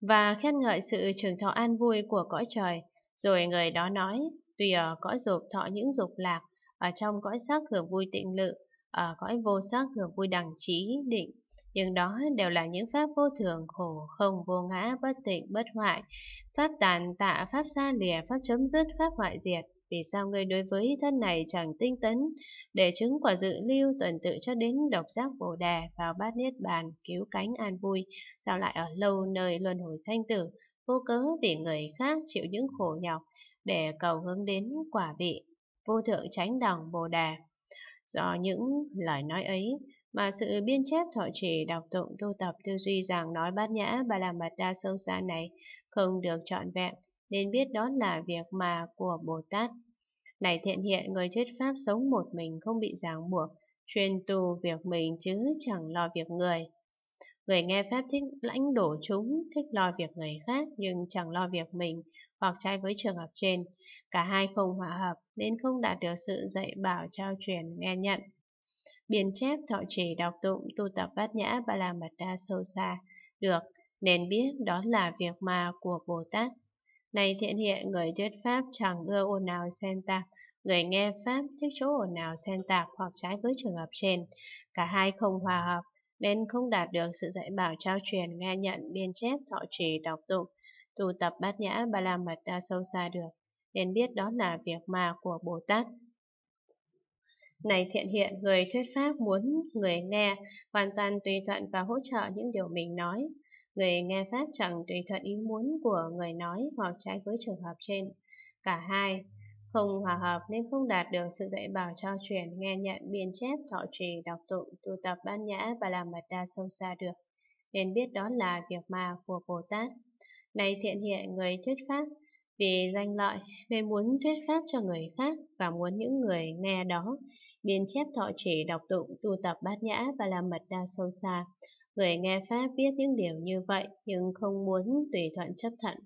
và khen ngợi sự trường thọ an vui của cõi trời. Rồi người đó nói, tùy ở cõi dục thọ những dục lạc, ở trong cõi sắc hưởng vui tịnh lự, ở cõi vô sắc hưởng vui đẳng trí định. Nhưng đó đều là những pháp vô thường, khổ, không, vô ngã, bất tịnh, bất hoại, pháp tàn tạ, pháp xa lìa, pháp chấm dứt, pháp hoại diệt. Vì sao ngươi đối với thân này chẳng tinh tấn, để chứng quả dự lưu tuần tự cho đến độc giác bồ đề vào bát niết bàn, cứu cánh an vui, sao lại ở lâu nơi luân hồi sanh tử, vô cớ vì người khác chịu những khổ nhọc, để cầu hướng đến quả vị, vô thượng chánh đẳng bồ đề. Do những lời nói ấy mà sự biên chép thọ trì đọc tụng tu tập tư duy rằng nói bát nhã ba la mật đa sâu xa này không được trọn vẹn nên biết đó là việc mà của Bồ Tát. Này thiện hiện, người thuyết pháp sống một mình không bị ràng buộc, chuyên tu việc mình chứ chẳng lo việc người. Người nghe Pháp thích lãnh đổ chúng, thích lo việc người khác nhưng chẳng lo việc mình, hoặc trái với trường hợp trên. Cả hai không hòa hợp nên không đạt được sự dạy bảo trao truyền nghe nhận. Biên chép thọ trì đọc tụng tu tập bát nhã ba la mật đa sâu xa được, nên biết đó là việc mà của Bồ Tát này thiện hiện, người thuyết Pháp chẳng ưa ồn nào xen tạp, người nghe Pháp thích chỗ ồn nào xen tạp hoặc trái với trường hợp trên. Cả hai không hòa hợp, nên không đạt được sự dạy bảo trao truyền, nghe nhận, biên chép, thọ trì, đọc tụng, tu tập bát nhã ba la mật đa sâu xa được, nên biết đó là việc mà của Bồ Tát. Này thiện hiện, người thuyết pháp muốn người nghe hoàn toàn tùy thuận và hỗ trợ những điều mình nói. Người nghe pháp chẳng tùy thuận ý muốn của người nói hoặc trái với trường hợp trên. Cả hai không hòa hợp nên không đạt được sự dạy bảo trao truyền, nghe nhận, biên chép, thọ trì, đọc tụng, tu tập ban nhã và làm mật đa sâu xa được. Nên biết đó là việc mà của Bồ Tát. Này thiện hiện, người thuyết pháp, vì danh lợi nên muốn thuyết pháp cho người khác và muốn những người nghe đó biên chép thọ chỉ đọc tụng tu tập bát nhã và làm mật đa sâu xa. Người nghe pháp biết những điều như vậy nhưng không muốn tùy thuận chấp thận